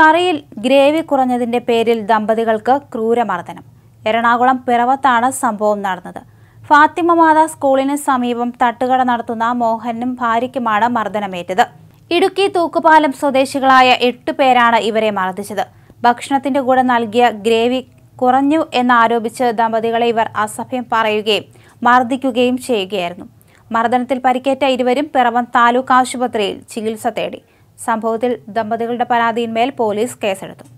കറിയിൽ ഗ്രേവി കുറഞ്ഞതിന്റെ പേരിൽ ദമ്പതികൾക്ക് ക്രൂരമർദ്ദനം എറണാകുളം പിറവത്താണ് സംഭവം നടന്നത് ഫാത്തിമ മാതാ സ്കൂളിന് സമീപം തട്ടുകട നടത്തുന്ന മോഹനും ഭാര്യയ്ക്കുമാണ് മർദ്ദനമേറ്റത് ഇടുക്കി തൂക്കുപാലം സ്വദേശികളായ എട്ടു പേരാണ് ഇവരെ മർദ്ദിച്ചത് ഭക്ഷണത്തിന്റെ കൂടെ നൽകിയ ഗ്രേവി കുറഞ്ഞു എന്നാരോപിച്ച് ദമ്പതികളെ ഇവർ അസഭ്യം പറയുകയും മർദ്ദിക്കുകയും ചെയ്യുകയായിരുന്നു മർദ്ദനത്തിൽ പരിക്കേറ്റ ഇരുവരും പിറവം താലൂക്ക് ആശുപത്രിയിൽ ചികിത്സ തേടി സംഭവത്തിൽ ദമ്പതികളുടെ പരാതിയിന്മേൽ പോലീസ് കേസെടുത്തു